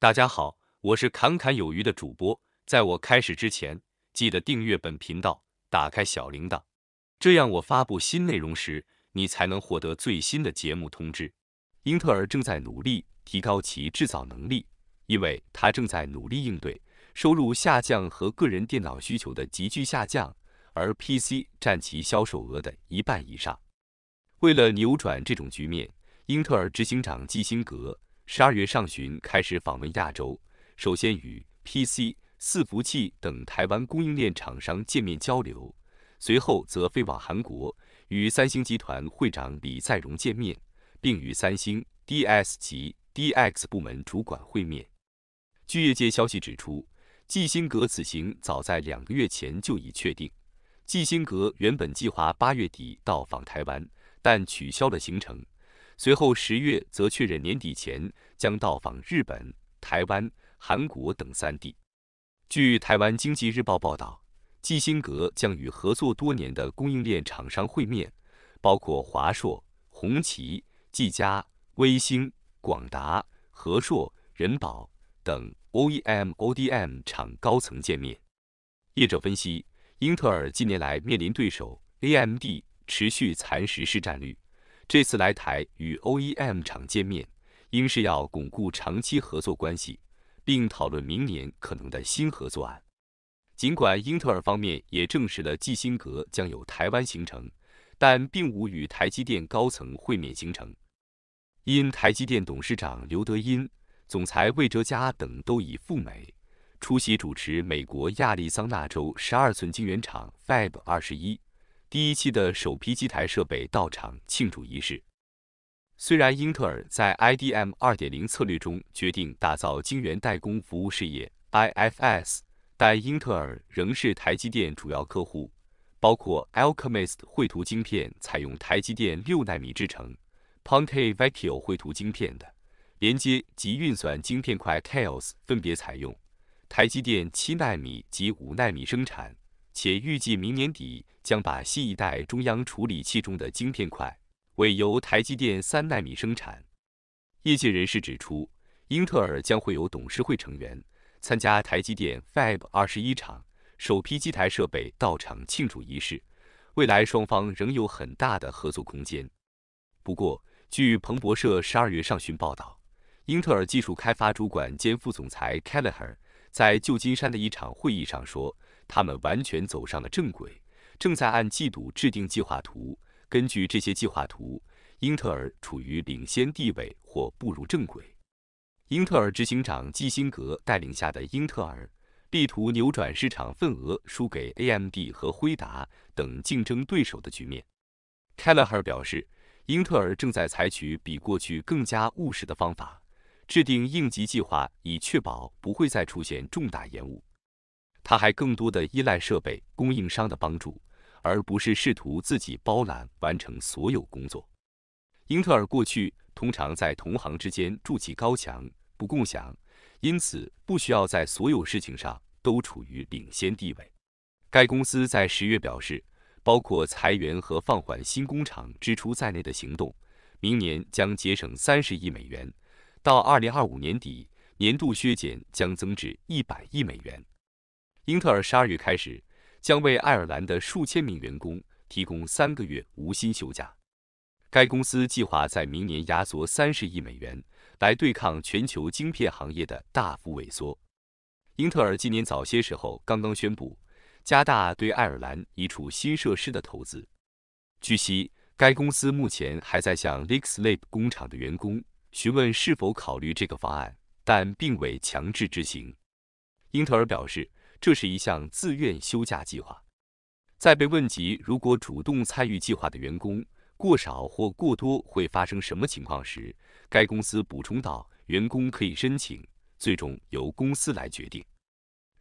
大家好，我是侃侃有余的主播。在我开始之前，记得订阅本频道，打开小铃铛，这样我发布新内容时，你才能获得最新的节目通知。英特尔正在努力提高其制造能力，因为它正在努力应对收入下降和个人电脑需求的急剧下降，而 PC 占其销售额的一半以上。为了扭转这种局面，英特尔执行长基辛格。十二月上旬开始访问亚洲，首先与 PC 伺服器等台湾供应链厂商见面交流，随后则飞往韩国与三星集团会长李在镕见面，并与三星 DS 及 DX 部门主管会面。据业界消息指出，季辛格此行早在两个月前就已确定。季辛格原本计划八月底到访台湾，但取消了行程。随后，十月则确认年底前将到访日本、台湾、韩国等三地。据《台湾经济日报》报道，基辛格将与合作多年的供应链厂商会面，包括华硕、红旗、技嘉、微星、广达、和硕、仁宝等 OEM/ODM 厂高层见面。业者分析，英特尔近年来面临对手 AMD 持续蚕食市占率。这次来台与 OEM 厂见面，应是要巩固长期合作关系，并讨论明年可能的新合作案。尽管英特尔方面也证实了基辛格将有台湾行程，但并无与台积电高层会面行程。因台积电董事长刘德音、总裁魏哲嘉等都已赴美出席主持美国亚利桑那州十二寸晶圆厂 Fab 二十一。第一期的首批机台设备到场庆祝仪式。虽然英特尔在 IDM 2.0策略中决定打造晶圆代工服务事业 IFS，但英特尔仍是台积电主要客户。包括 Alchemist 绘图晶片采用台积电六纳米制成 p o n t e Vecchio 绘图晶片的连接及运算晶片块 Tiles 分别采用台积电七纳米及五纳米生产。且预计明年底将把新一代中央处理器中的晶片块为由台积电三纳米生产。业界人士指出，英特尔将会有董事会成员参加台积电 Fab 21厂首批机台设备到场庆祝仪式。未来双方仍有很大的合作空间。不过，据彭博社十二月上旬报道，英特尔技术开发主管兼副总裁 Keller 在旧金山的一场会议上说。他们完全走上了正轨，正在按季度制定计划图。根据这些计划图，英特尔处于领先地位或步入正轨。英特尔执行长基辛格带领下的英特尔，力图扭转市场份额输给 AMD 和辉达等竞争对手的局面。Kellerer 表示，英特尔正在采取比过去更加务实的方法，制定应急计划，以确保不会再出现重大延误。他还更多的依赖设备供应商的帮助，而不是试图自己包揽完成所有工作。英特尔过去通常在同行之间筑起高墙，不共享，因此不需要在所有事情上都处于领先地位。该公司在十月表示，包括裁员和放缓新工厂支出在内的行动，明年将节省三十亿美元，到二零二五年底，年度削减将增至一百亿美元。英特尔十二月开始将为爱尔兰的数千名员工提供三个月无薪休假。该公司计划在明年压缩三十亿美元，来对抗全球晶片行业的大幅萎缩。英特尔今年早些时候刚刚宣布加大对爱尔兰一处新设施的投资。据悉，该公司目前还在向 l i k e s i d 工厂的员工询问是否考虑这个方案，但并未强制执行。英特尔表示。这是一项自愿休假计划。在被问及如果主动参与计划的员工过少或过多会发生什么情况时，该公司补充道：“员工可以申请，最终由公司来决定。”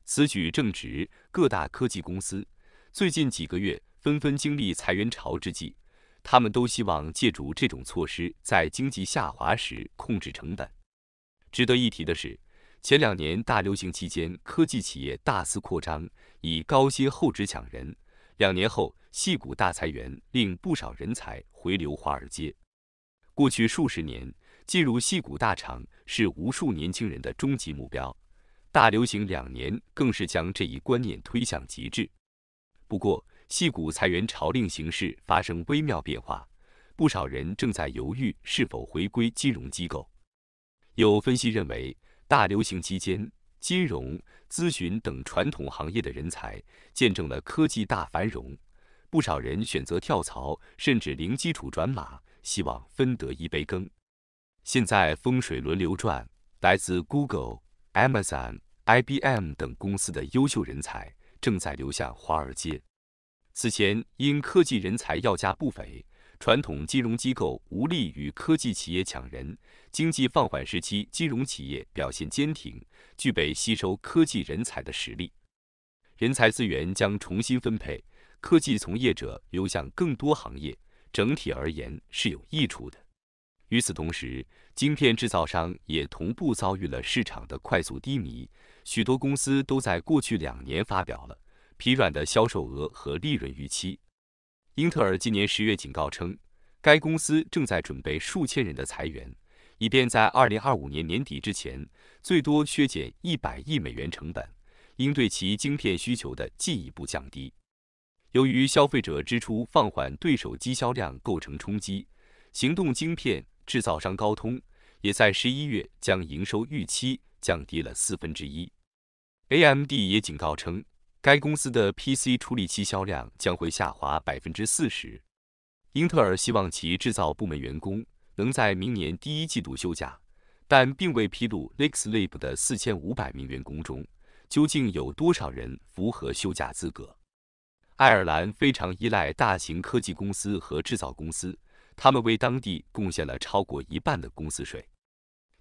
此举正值各大科技公司最近几个月纷纷经历裁员潮之际，他们都希望借助这种措施在经济下滑时控制成本。值得一提的是。前两年大流行期间，科技企业大肆扩张，以高薪厚职抢人。两年后，戏骨大裁员，令不少人才回流华尔街。过去数十年，进入戏骨大厂是无数年轻人的终极目标。大流行两年，更是将这一观念推向极致。不过，戏骨裁员潮令形势发生微妙变化，不少人正在犹豫是否回归金融机构。有分析认为。大流行期间，金融、咨询等传统行业的人才见证了科技大繁荣，不少人选择跳槽，甚至零基础转码，希望分得一杯羹。现在风水轮流转，来自 Google、Amazon、IBM 等公司的优秀人才正在流向华尔街。此前，因科技人才要价不菲。传统金融机构无力与科技企业抢人，经济放缓时期，金融企业表现坚挺，具备吸收科技人才的实力。人才资源将重新分配，科技从业者流向更多行业，整体而言是有益处的。与此同时，晶片制造商也同步遭遇了市场的快速低迷，许多公司都在过去两年发表了疲软的销售额和利润预期。英特尔今年十月警告称，该公司正在准备数千人的裁员，以便在二零二五年年底之前最多削减一百亿美元成本，应对其晶片需求的进一步降低。由于消费者支出放缓对手机销量构成冲击，行动晶片制造商高通也在十一月将营收预期降低了四分之一。AMD 也警告称。该公司的 PC 处理器销量将会下滑百分之四十。英特尔希望其制造部门员工能在明年第一季度休假，但并未披露 l a k e s i p 的四千五百名员工中究竟有多少人符合休假资格。爱尔兰非常依赖大型科技公司和制造公司，他们为当地贡献了超过一半的公司税。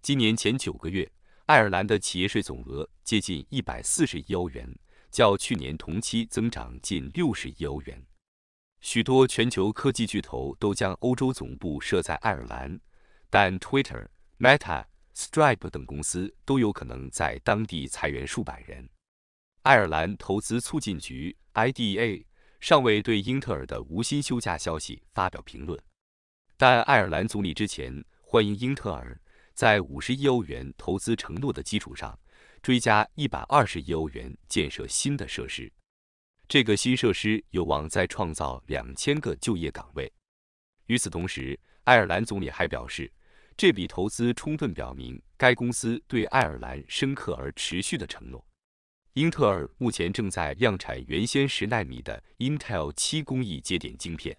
今年前九个月，爱尔兰的企业税总额接近一百四十亿欧元。较去年同期增长近六十亿欧元。许多全球科技巨头都将欧洲总部设在爱尔兰，但 Twitter、Meta、Stripe 等公司都有可能在当地裁员数百人。爱尔兰投资促进局 IDA 尚未对英特尔的无薪休假消息发表评论，但爱尔兰总理之前欢迎英特尔在五十亿欧元投资承诺的基础上。追加120亿欧元建设新的设施，这个新设施有望再创造2000个就业岗位。与此同时，爱尔兰总理还表示，这笔投资充分表明该公司对爱尔兰深刻而持续的承诺。英特尔目前正在量产原先10纳米的 Intel 7工艺节点晶片，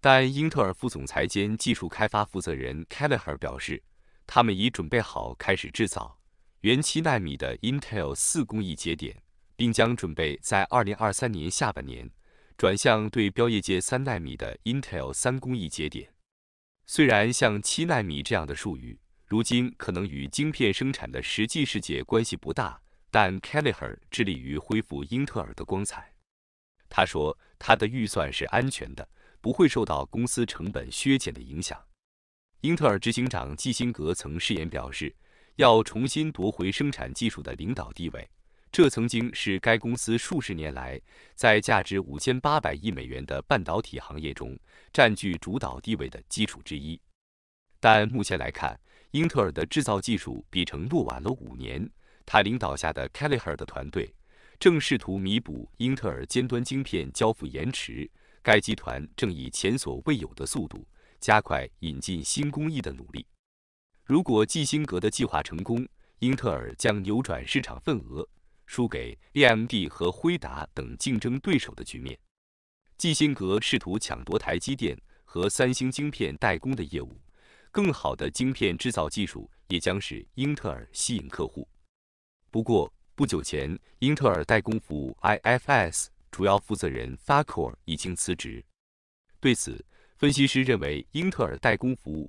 但英特尔副总裁兼技术开发负责人 k e l l e r 表示，他们已准备好开始制造。原七纳米的 Intel 四工艺节点，并将准备在二零二三年下半年转向对标业界三纳米的 Intel 三工艺节点。虽然像七纳米这样的术语，如今可能与晶片生产的实际世界关系不大，但 c a l h e r 致力于恢复英特尔的光彩。他说，他的预算是安全的，不会受到公司成本削减的影响。英特尔执行长基辛格曾誓言表示。要重新夺回生产技术的领导地位，这曾经是该公司数十年来在价值五千八百亿美元的半导体行业中占据主导地位的基础之一。但目前来看，英特尔的制造技术比承诺晚了五年。他领导下的 k e l l e h e r 的团队正试图弥补英特尔尖端晶片交付延迟。该集团正以前所未有的速度加快引进新工艺的努力。如果基辛格的计划成功，英特尔将扭转市场份额输给 AMD 和辉达等竞争对手的局面。基辛格试图抢夺台积电和三星晶片代工的业务，更好的晶片制造技术也将使英特尔吸引客户。不过，不久前英特尔代工服务 IFS 主要负责人 f a k o r 已经辞职。对此，分析师认为英特尔代工服务。